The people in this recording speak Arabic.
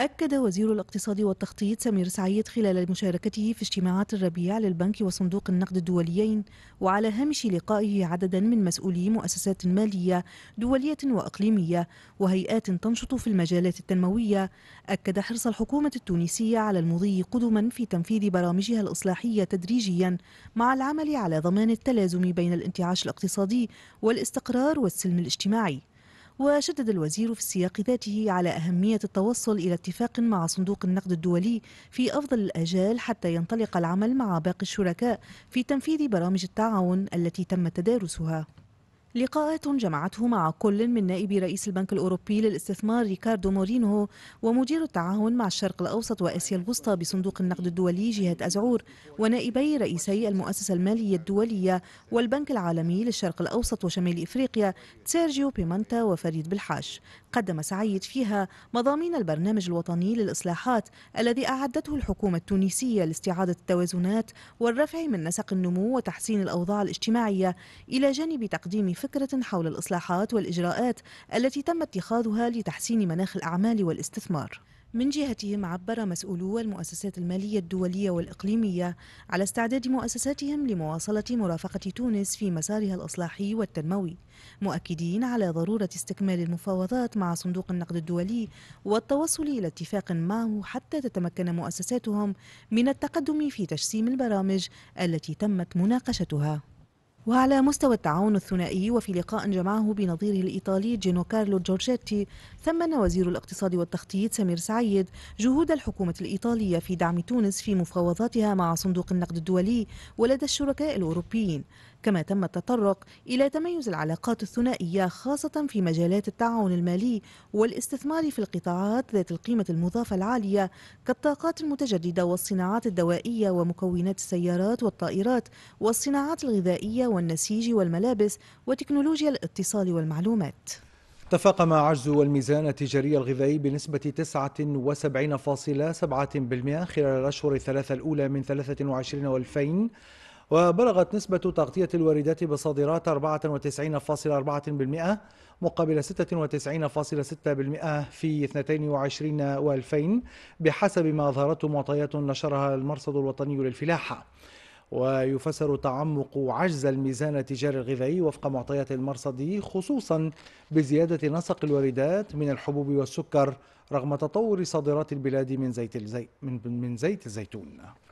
أكد وزير الاقتصاد والتخطيط سمير سعيد خلال مشاركته في اجتماعات الربيع للبنك وصندوق النقد الدوليين وعلى هامش لقائه عددا من مسؤولي مؤسسات مالية دولية وأقليمية وهيئات تنشط في المجالات التنموية أكد حرص الحكومة التونسية على المضي قدما في تنفيذ برامجها الإصلاحية تدريجيا مع العمل على ضمان التلازم بين الانتعاش الاقتصادي والاستقرار والسلم الاجتماعي وشدد الوزير في السياق ذاته على أهمية التوصل إلى اتفاق مع صندوق النقد الدولي في أفضل الأجال حتى ينطلق العمل مع باقي الشركاء في تنفيذ برامج التعاون التي تم تدارسها لقاءات جمعته مع كل من نائب رئيس البنك الأوروبي للاستثمار ريكاردو مورينو ومدير التعاون مع الشرق الأوسط وآسيا الوسطى بصندوق النقد الدولي جهاد أزعور ونائبي رئيسي المؤسسة المالية الدولية والبنك العالمي للشرق الأوسط وشمال إفريقيا سيرجيو بيمانتا وفريد بالحاش قدم سعيد فيها مضامين البرنامج الوطني للإصلاحات الذي أعدته الحكومة التونسية لاستعادة التوازنات والرفع من نسق النمو وتحسين الأوضاع الاجتماعية إلى جانب تقديم فكرة حول الإصلاحات والإجراءات التي تم اتخاذها لتحسين مناخ الأعمال والاستثمار من جهتهم عبر مسؤولو المؤسسات المالية الدولية والإقليمية على استعداد مؤسساتهم لمواصلة مرافقة تونس في مسارها الإصلاحي والتنموي مؤكدين على ضرورة استكمال المفاوضات مع صندوق النقد الدولي والتوصل إلى اتفاق معه حتى تتمكن مؤسساتهم من التقدم في تجسيم البرامج التي تمت مناقشتها وعلى مستوى التعاون الثنائي وفي لقاء جمعه بنظيره الإيطالي جينو كارلو جورجيتي ثمن وزير الاقتصاد والتخطيط سمير سعيد جهود الحكومة الإيطالية في دعم تونس في مفاوضاتها مع صندوق النقد الدولي ولدى الشركاء الأوروبيين كما تم التطرق إلى تميز العلاقات الثنائية خاصة في مجالات التعاون المالي والاستثمار في القطاعات ذات القيمة المضافة العالية كالطاقات المتجددة والصناعات الدوائية ومكونات السيارات والطائرات والصناعات الغذائية والنسيج والملابس وتكنولوجيا الاتصال والمعلومات تفاقم عجز الميزان التجاري الغذائي بنسبة 79.7% خلال الأشهر الثلاثة الأولى من 23 2000 وبلغت نسبة تغطية الواردات بصادرات 94.4% مقابل 96.6% في 22 و2000 بحسب ما أظهرته معطيات نشرها المرصد الوطني للفلاحة ويفسر تعمق عجز الميزان التجاري الغذائي وفق معطيات المرصد خصوصا بزيادة نسق الواردات من الحبوب والسكر رغم تطور صادرات البلاد من زيت الزيت من زيت الزيتون